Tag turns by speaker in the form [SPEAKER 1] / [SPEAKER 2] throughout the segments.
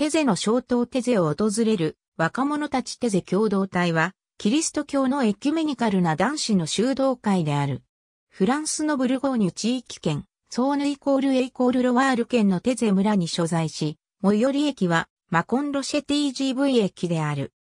[SPEAKER 1] テゼの小島テゼを訪れる若者たちテゼ共同体は、キリスト教のエキュメニカルな男子の修道会である。フランスのブルゴーニュ地域圏、ソーヌイコールエイコールロワール県のテゼ村に所在し、最寄り駅はマコンロシェティ GV 駅である。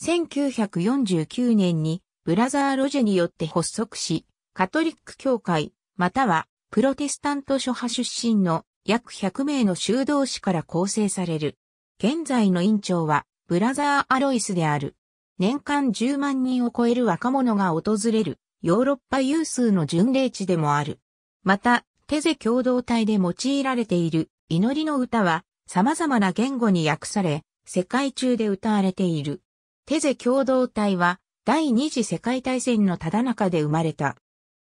[SPEAKER 1] 1949年にブラザー・ロジェによって発足し、カトリック教会、またはプロテスタント諸派出身の約100名の修道士から構成される。現在の院長は、ブラザー・アロイスである。年間10万人を超える若者が訪れる、ヨーロッパ有数の巡礼地でもある。また、テゼ共同体で用いられている祈りの歌は様々な言語に訳され、世界中で歌われている。テゼ共同体は第二次世界大戦のただ中で生まれた。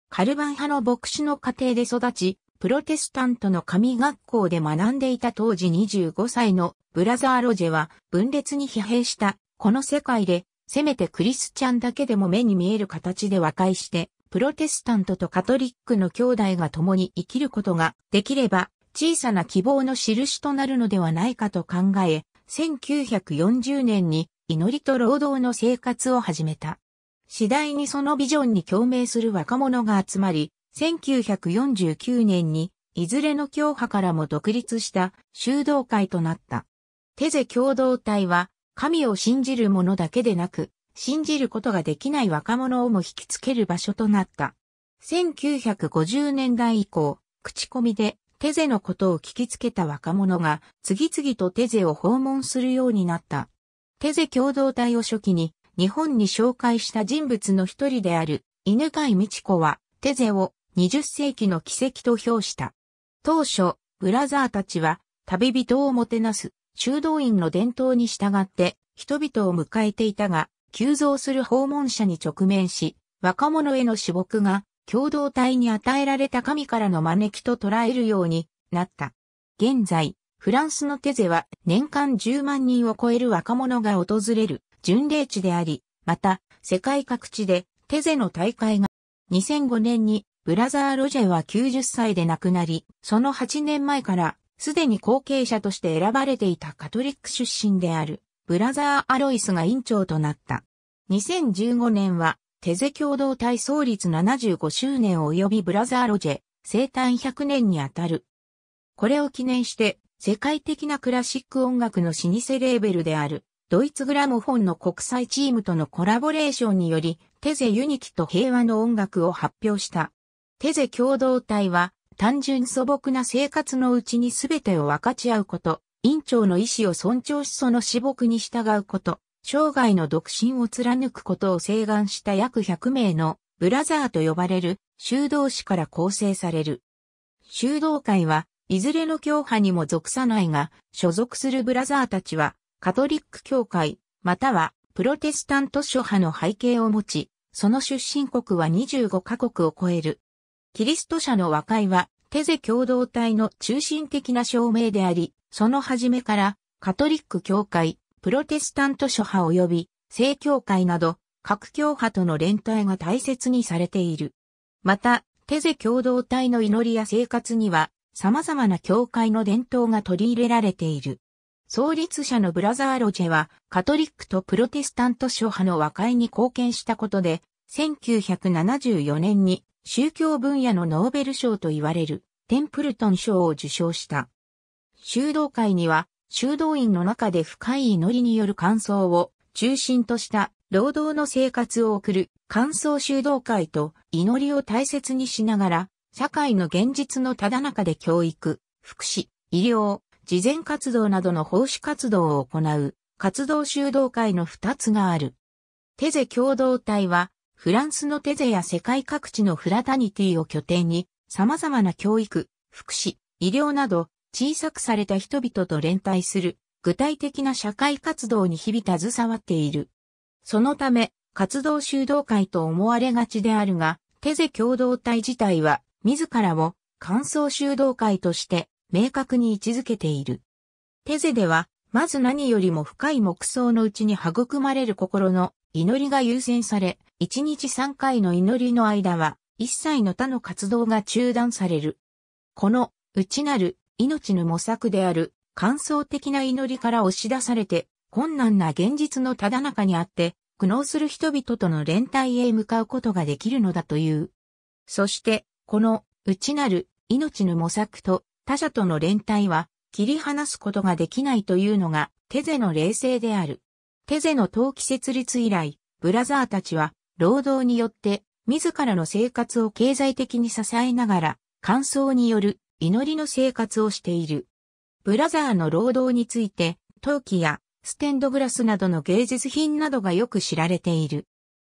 [SPEAKER 1] カルバン派の牧師の家庭で育ち、プロテスタントの神学校で学んでいた当時25歳のブラザー・ロジェは分裂に疲弊した、この世界で、せめてクリスチャンだけでも目に見える形で和解して、プロテスタントとカトリックの兄弟が共に生きることができれば、小さな希望の印となるのではないかと考え、1940年に祈りと労働の生活を始めた。次第にそのビジョンに共鳴する若者が集まり、1949年に、いずれの教派からも独立した修道会となった。テゼ共同体は、神を信じる者だけでなく、信じることができない若者をも引きつける場所となった。1950年代以降、口コミでテゼのことを聞きつけた若者が次々とテゼを訪問するようになった。テゼ共同体を初期に日本に紹介した人物の一人である犬飼美智子はテゼを20世紀の奇跡と評した。当初、ブラザーたちは旅人をもてなす修道院の伝統に従って人々を迎えていたが、急増する訪問者に直面し、若者への死木が共同体に与えられた神からの招きと捉えるようになった。現在、フランスのテゼは年間10万人を超える若者が訪れる巡礼地であり、また世界各地でテゼの大会が2005年にブラザー・ロジェは90歳で亡くなり、その8年前からすでに後継者として選ばれていたカトリック出身であるブラザー・アロイスが院長となった。2015年はテゼ共同体創立75周年及びブラザー・ロジェ生誕100年にあたる。これを記念して世界的なクラシック音楽の老舗レーベルであるドイツグラムフォンの国際チームとのコラボレーションによりテゼユニキと平和の音楽を発表した。テゼ共同体は、単純素朴な生活のうちに全てを分かち合うこと、院長の意思を尊重しその私牧に従うこと、生涯の独身を貫くことを請願した約100名のブラザーと呼ばれる修道士から構成される。修道会はいずれの教派にも属さないが、所属するブラザーたちはカトリック教会、またはプロテスタント諸派の背景を持ち、その出身国は25カ国を超える。キリスト社の和解は、テゼ共同体の中心的な証明であり、その初めから、カトリック教会、プロテスタント諸派及び、正教会など、各教派との連帯が大切にされている。また、テゼ共同体の祈りや生活には、様々な教会の伝統が取り入れられている。創立者のブラザー・ロジェは、カトリックとプロテスタント諸派の和解に貢献したことで、1974年に宗教分野のノーベル賞と言われるテンプルトン賞を受賞した。修道会には修道院の中で深い祈りによる感想を中心とした労働の生活を送る感想修道会と祈りを大切にしながら社会の現実のただ中で教育、福祉、医療、慈善活動などの奉仕活動を行う活動修道会の二つがある。テゼ共同体はフランスのテゼや世界各地のフラタニティを拠点に、様々な教育、福祉、医療など、小さくされた人々と連帯する、具体的な社会活動に日々携わっている。そのため、活動修道会と思われがちであるが、テゼ共同体自体は、自らを、乾燥修道会として、明確に位置づけている。テゼでは、まず何よりも深い目想のうちに育まれる心の祈りが優先され、1日3回の祈りの間は、一切の他の活動が中断される。この、内なる、命の模索である、感想的な祈りから押し出されて、困難な現実のただ中にあって、苦悩する人々との連帯へ向かうことができるのだという。そして、この、内なる、命の模索と、他者との連帯は、切り離すことができないというのが、テゼの冷静である。テゼの陶器設立以来、ブラザーたちは、労働によって、自らの生活を経済的に支えながら、感想による祈りの生活をしている。ブラザーの労働について、陶器やステンドグラスなどの芸術品などがよく知られている。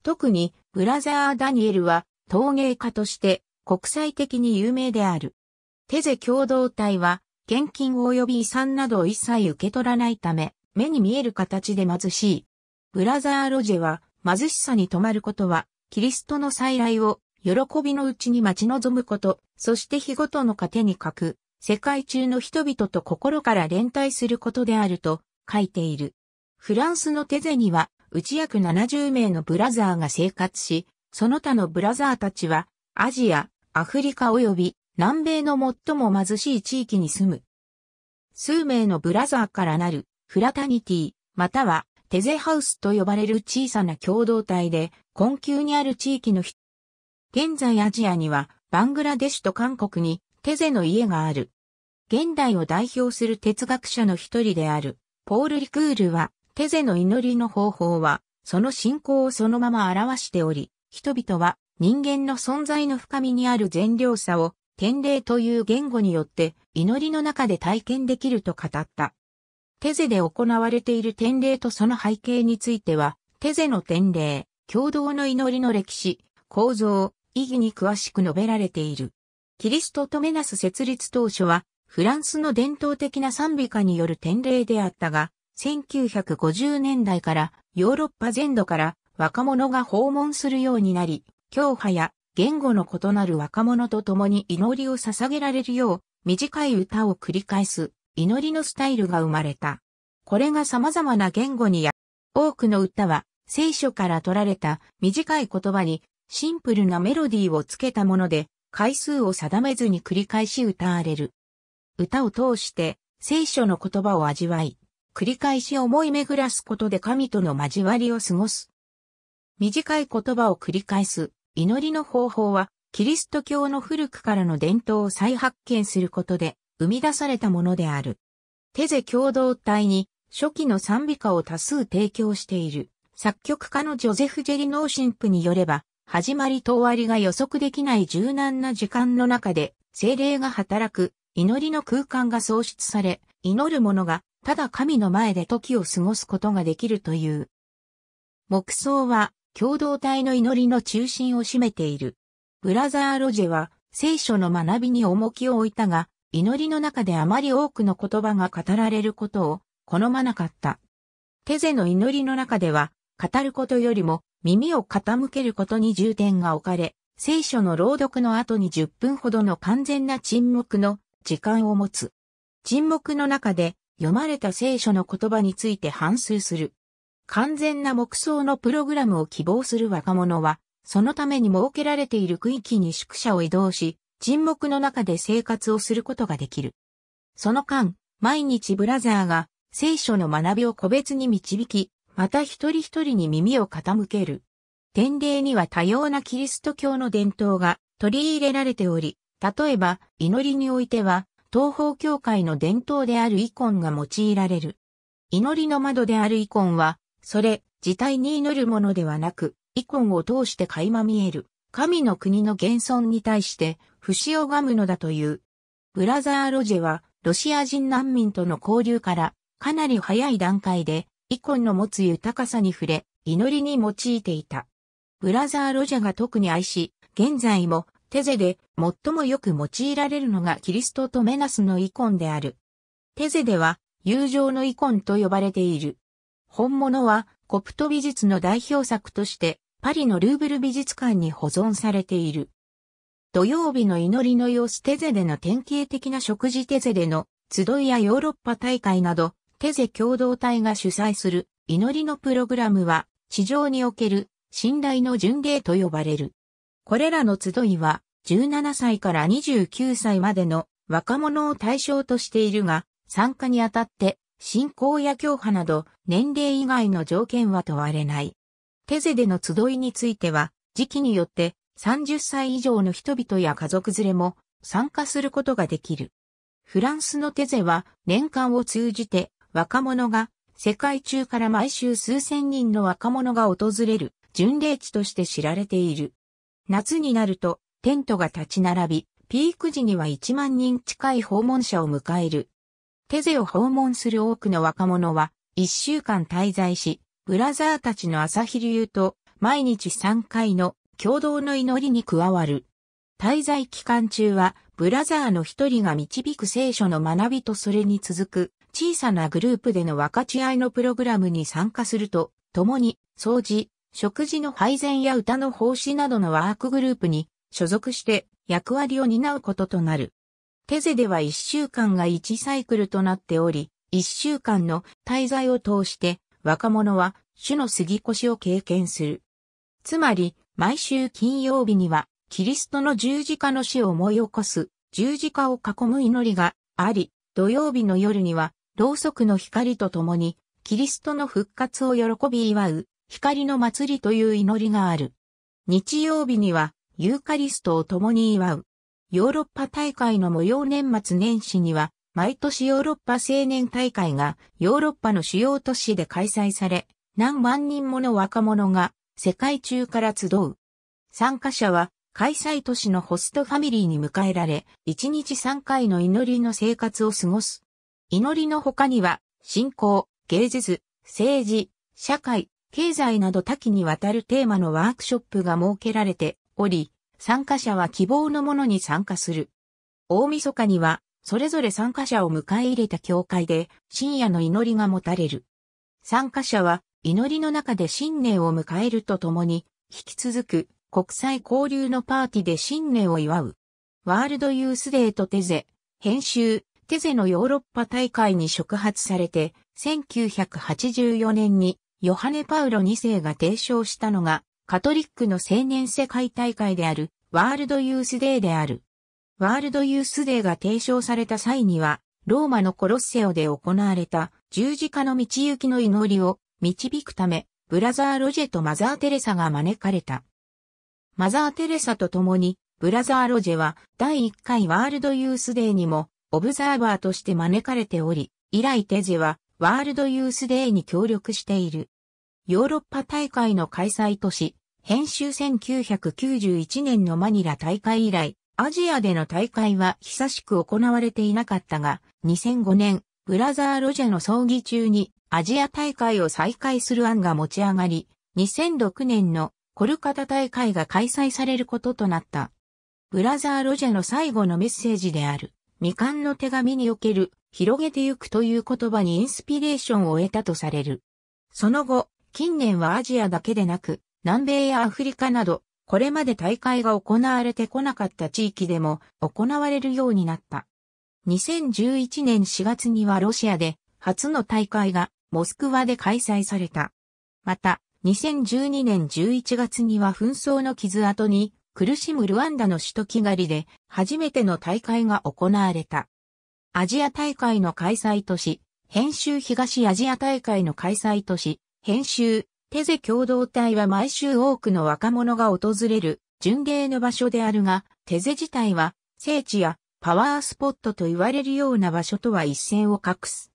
[SPEAKER 1] 特に、ブラザー・ダニエルは陶芸家として国際的に有名である。テゼ共同体は、現金及び遺産などを一切受け取らないため、目に見える形で貧しい。ブラザー・ロジェは、貧しさに止まることは、キリストの再来を、喜びのうちに待ち望むこと、そして日ごとの糧に書く、世界中の人々と心から連帯することであると書いている。フランスのテゼには、うち約70名のブラザーが生活し、その他のブラザーたちは、アジア、アフリカ及び南米の最も貧しい地域に住む。数名のブラザーからなる、フラタニティ、またはテゼハウスと呼ばれる小さな共同体で、困窮にある地域の人。現在アジアには、バングラデシュと韓国に、テゼの家がある。現代を代表する哲学者の一人である、ポール・リクールは、テゼの祈りの方法は、その信仰をそのまま表しており、人々は人間の存在の深みにある善良さを、天霊という言語によって祈りの中で体験できると語った。テゼで行われている典礼とその背景については、テゼの典礼、共同の祈りの歴史、構造、意義に詳しく述べられている。キリストとメナス設立当初は、フランスの伝統的な賛美歌による典礼であったが、1950年代からヨーロッパ全土から若者が訪問するようになり、教派や言語の異なる若者と共に祈りを捧げられるよう、短い歌を繰り返す祈りのスタイルが生まれた。これが様々な言語にや、多くの歌は聖書から取られた短い言葉にシンプルなメロディーをつけたもので、回数を定めずに繰り返し歌われる。歌を通して聖書の言葉を味わい、繰り返し思い巡らすことで神との交わりを過ごす。短い言葉を繰り返す祈りの方法は、キリスト教の古くからの伝統を再発見することで、生み出されたものである。テゼ共同体に初期の賛美歌を多数提供している作曲家のジョゼフ・ジェリノー神父によれば、始まりと終わりが予測できない柔軟な時間の中で、精霊が働く、祈りの空間が創出され、祈る者が、ただ神の前で時を過ごすことができるという。木想は、共同体の祈りの中心を占めている。ブラザー・ロジェは、聖書の学びに重きを置いたが、祈りの中であまり多くの言葉が語られることを好まなかった。テゼの祈りの中では、語ることよりも耳を傾けることに重点が置かれ、聖書の朗読の後に10分ほどの完全な沈黙の時間を持つ。沈黙の中で読まれた聖書の言葉について反芻する。完全な黙想のプログラムを希望する若者は、そのために設けられている区域に宿舎を移動し、沈黙の中で生活をすることができる。その間、毎日ブラザーが聖書の学びを個別に導き、また一人一人に耳を傾ける。典礼には多様なキリスト教の伝統が取り入れられており、例えば祈りにおいては東方教会の伝統であるイコンが用いられる。祈りの窓であるイコンは、それ自体に祈るものではなく、イコンを通して垣間見える、神の国の現存に対して不死を拝むのだという。ブラザー・ロジェは、ロシア人難民との交流から、かなり早い段階で、イコンの持つ豊かさに触れ、祈りに用いていた。ブラザー・ロジェが特に愛し、現在も、テゼで最もよく用いられるのがキリストとメナスのイコンである。テゼでは、友情のイコンと呼ばれている。本物は、コプト美術の代表作として、パリのルーブル美術館に保存されている。土曜日の祈りの様子テゼでの典型的な食事テゼでの集いやヨーロッパ大会など、テゼ共同体が主催する祈りのプログラムは、地上における信頼の巡礼と呼ばれる。これらの集いは、17歳から29歳までの若者を対象としているが、参加にあたって、信仰や教派など、年齢以外の条件は問われない。テゼでの集いについては、時期によって30歳以上の人々や家族連れも参加することができる。フランスのテゼは年間を通じて若者が世界中から毎週数千人の若者が訪れる巡礼地として知られている。夏になるとテントが立ち並び、ピーク時には1万人近い訪問者を迎える。テゼを訪問する多くの若者は1週間滞在し、ブラザーたちの朝昼夕と毎日3回の共同の祈りに加わる。滞在期間中は、ブラザーの一人が導く聖書の学びとそれに続く小さなグループでの分かち合いのプログラムに参加すると、共に掃除、食事の配膳や歌の奉仕などのワークグループに所属して役割を担うこととなる。テゼでは1週間が1サイクルとなっており、1週間の滞在を通して若者は主の杉越しを経験する。つまり、毎週金曜日には、キリストの十字架の死を思い起こす、十字架を囲む祈りがあり、土曜日の夜には、ろうそくの光とともに、キリストの復活を喜び祝う、光の祭りという祈りがある。日曜日には、ユーカリストを共に祝う。ヨーロッパ大会の模様年末年始には、毎年ヨーロッパ青年大会がヨーロッパの主要都市で開催され、何万人もの若者が世界中から集う。参加者は開催都市のホストファミリーに迎えられ、1日3回の祈りの生活を過ごす。祈りの他には、信仰、芸術、政治、社会、経済など多岐にわたるテーマのワークショップが設けられており、参加者は希望のものに参加する。大晦日には、それぞれ参加者を迎え入れた教会で深夜の祈りが持たれる。参加者は祈りの中で新年を迎えるとともに、引き続く国際交流のパーティで新年を祝う。ワールドユースデーとテゼ、編集、テゼのヨーロッパ大会に触発されて、1984年にヨハネ・パウロ2世が提唱したのが、カトリックの青年世界大会である、ワールドユースデーである。ワールドユースデーが提唱された際には、ローマのコロッセオで行われた十字架の道行きの祈りを導くため、ブラザー・ロジェとマザー・テレサが招かれた。マザー・テレサと共に、ブラザー・ロジェは第1回ワールドユースデーにもオブザーバーとして招かれており、以来テジェはワールドユースデーに協力している。ヨーロッパ大会の開催都市、編集1991年のマニラ大会以来、アジアでの大会は久しく行われていなかったが、2005年、ブラザー・ロジェの葬儀中にアジア大会を再開する案が持ち上がり、2006年のコルカタ大会が開催されることとなった。ブラザー・ロジェの最後のメッセージである、未完の手紙における、広げてゆくという言葉にインスピレーションを得たとされる。その後、近年はアジアだけでなく、南米やアフリカなど、これまで大会が行われてこなかった地域でも行われるようになった。2011年4月にはロシアで初の大会がモスクワで開催された。また、2012年11月には紛争の傷跡に苦しむルワンダの首都キガリで初めての大会が行われた。アジア大会の開催都市、編集東アジア大会の開催都市、編集、テゼ共同体は毎週多くの若者が訪れる巡礼の場所であるが、テゼ自体は聖地やパワースポットと言われるような場所とは一線を画す。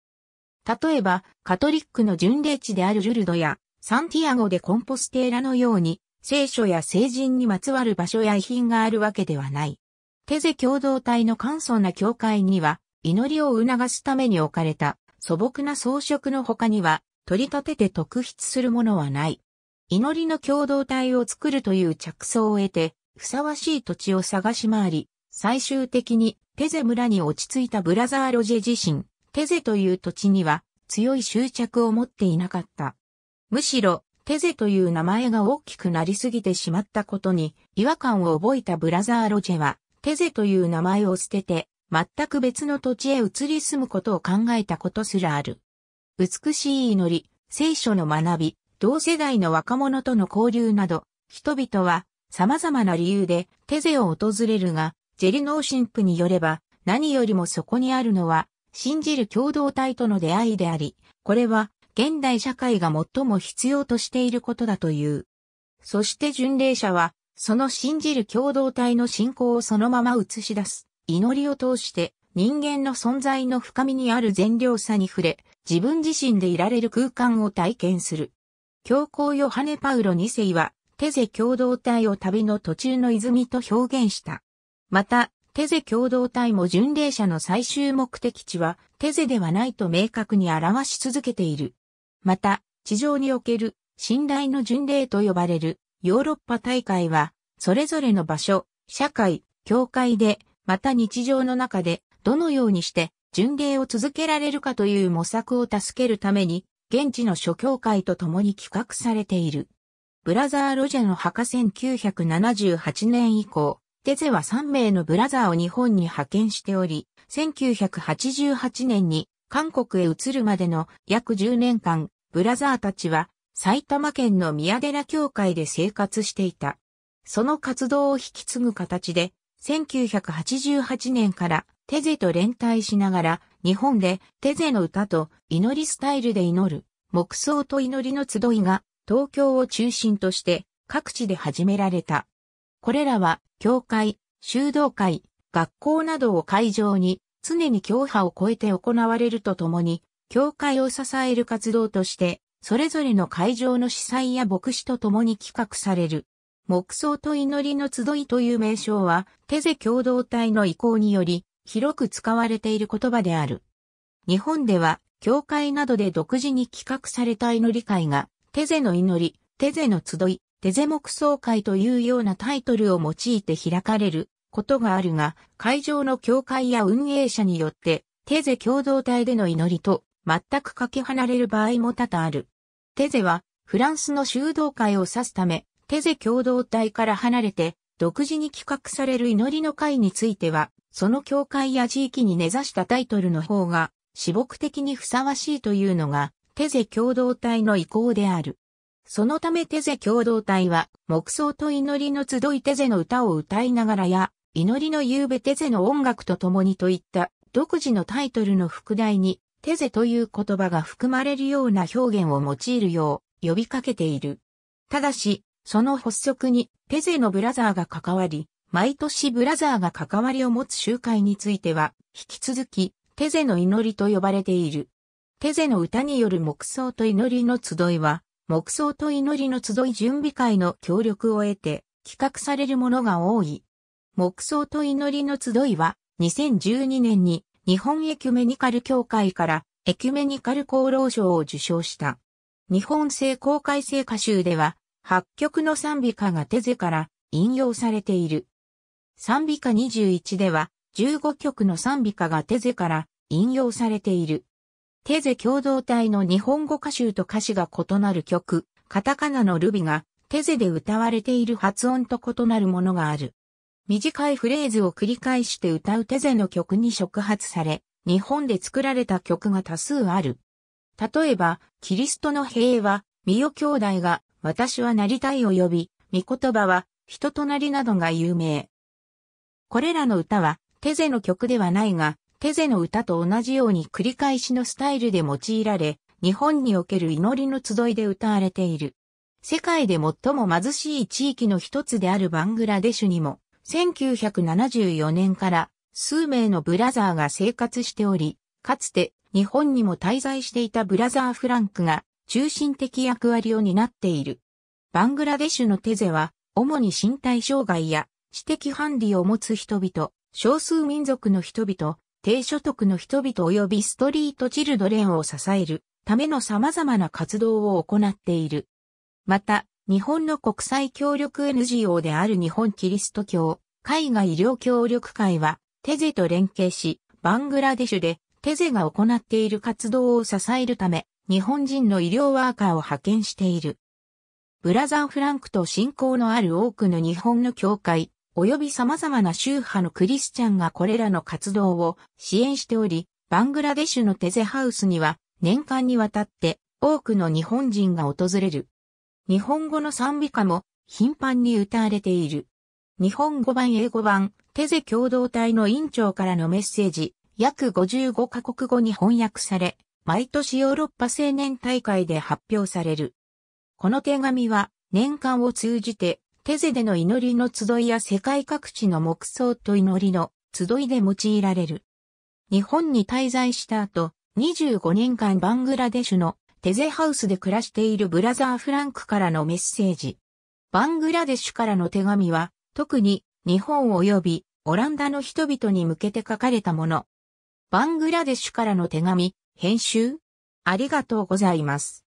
[SPEAKER 1] 例えば、カトリックの巡礼地であるルルドや、サンティアゴでコンポステーラのように、聖書や聖人にまつわる場所や遺品があるわけではない。テゼ共同体の簡素な教会には、祈りを促すために置かれた素朴な装飾の他には、取り立てて特筆するものはない。祈りの共同体を作るという着想を得て、ふさわしい土地を探し回り、最終的にテゼ村に落ち着いたブラザーロジェ自身、テゼという土地には強い執着を持っていなかった。むしろ、テゼという名前が大きくなりすぎてしまったことに違和感を覚えたブラザー・ロジェは、テゼという名前を捨てて、全く別の土地へ移り住むことを考えたことすらある。美しい祈り、聖書の学び、同世代の若者との交流など、人々は様々な理由でテゼを訪れるが、ジェリノー神父によれば、何よりもそこにあるのは信じる共同体との出会いであり、これは現代社会が最も必要としていることだという。そして巡礼者は、その信じる共同体の信仰をそのまま映し出す、祈りを通して人間の存在の深みにある善良さに触れ、自分自身でいられる空間を体験する。教皇ヨハネ・パウロ2世は、テゼ共同体を旅の途中の泉と表現した。また、テゼ共同体も巡礼者の最終目的地はテゼではないと明確に表し続けている。また、地上における信頼の巡礼と呼ばれるヨーロッパ大会は、それぞれの場所、社会、教会で、また日常の中で、どのようにして巡礼を続けられるかという模索を助けるために、現地の諸教会と共に企画されている。ブラザー・ロジャの墓1978年以降、テゼは3名のブラザーを日本に派遣しており、1988年に韓国へ移るまでの約10年間、ブラザーたちは埼玉県の宮寺教会で生活していた。その活動を引き継ぐ形で、1988年からテゼと連帯しながら、日本でテゼの歌と祈りスタイルで祈る、黙想と祈りの集いが東京を中心として各地で始められた。これらは、教会、修道会、学校などを会場に、常に教派を超えて行われるとともに、教会を支える活動として、それぞれの会場の司祭や牧師と共に企画される。黙想と祈りの集いという名称は、テゼ共同体の意向により、広く使われている言葉である。日本では、教会などで独自に企画された祈り会が、テゼの祈り、テゼの集い、テゼ木総会というようなタイトルを用いて開かれることがあるが、会場の教会や運営者によって、テゼ共同体での祈りと全くかけ離れる場合も多々ある。テゼは、フランスの修道会を指すため、テゼ共同体から離れて、独自に企画される祈りの会については、その教会や地域に根ざしたタイトルの方が、私牧的にふさわしいというのが、テゼ共同体の意向である。そのためテゼ共同体は、黙想と祈りの集いテゼの歌を歌いながらや、祈りの夕べテゼの音楽と共にといった独自のタイトルの副題に、テゼという言葉が含まれるような表現を用いるよう呼びかけている。ただし、その発足にテゼのブラザーが関わり、毎年ブラザーが関わりを持つ集会については、引き続き、テゼの祈りと呼ばれている。テゼの歌による黙想と祈りの集いは、黙想と祈りの集い準備会の協力を得て企画されるものが多い。黙想と祈りの集いは2012年に日本エキュメニカル協会からエキュメニカル功労賞を受賞した。日本製公開聖歌集では8曲の賛美歌が手ゼから引用されている。賛美歌21では15曲の賛美歌が手ゼから引用されている。テーゼ共同体の日本語歌集と歌詞が異なる曲、カタカナのルビが、テゼで歌われている発音と異なるものがある。短いフレーズを繰り返して歌うテゼの曲に触発され、日本で作られた曲が多数ある。例えば、キリストの平和、ミヨ兄弟が、私はなりたいを呼び、御言葉は、人となりなどが有名。これらの歌は、テゼの曲ではないが、テゼの歌と同じように繰り返しのスタイルで用いられ、日本における祈りの集いで歌われている。世界で最も貧しい地域の一つであるバングラデシュにも、1974年から数名のブラザーが生活しており、かつて日本にも滞在していたブラザー・フランクが中心的役割を担っている。バングラデシュのテゼは、主に身体障害や知的ハンディを持つ人々、少数民族の人々、低所得の人々及びストリートチルドレンを支えるための様々な活動を行っている。また、日本の国際協力 NGO である日本キリスト教海外医療協力会はテゼと連携し、バングラデシュでテゼが行っている活動を支えるため、日本人の医療ワーカーを派遣している。ブラザーフランクと親交のある多くの日本の教会、及び様々な宗派のクリスチャンがこれらの活動を支援しており、バングラデシュのテゼハウスには年間にわたって多くの日本人が訪れる。日本語の賛美歌も頻繁に歌われている。日本語版英語版テゼ共同体の委員長からのメッセージ、約55カ国語に翻訳され、毎年ヨーロッパ青年大会で発表される。この手紙は年間を通じてテゼでの祈りの集いや世界各地の黙想と祈りの集いで用いられる。日本に滞在した後、25年間バングラデシュのテゼハウスで暮らしているブラザー・フランクからのメッセージ。バングラデシュからの手紙は、特に日本及びオランダの人々に向けて書かれたもの。バングラデシュからの手紙、編集ありがとうございます。